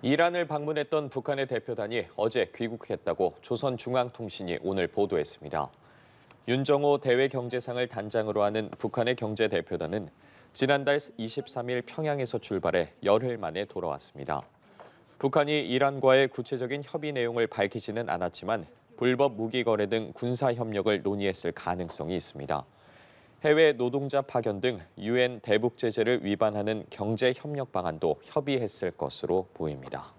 이란을 방문했던 북한의 대표단이 어제 귀국했다고 조선중앙통신이 오늘 보도했습니다. 윤정호 대외경제상을 단장으로 하는 북한의 경제대표단은 지난달 23일 평양에서 출발해 열흘 만에 돌아왔습니다. 북한이 이란과의 구체적인 협의 내용을 밝히지는 않았지만 불법 무기 거래 등 군사 협력을 논의했을 가능성이 있습니다. 해외 노동자 파견 등 유엔 대북 제재를 위반하는 경제 협력 방안도 협의했을 것으로 보입니다.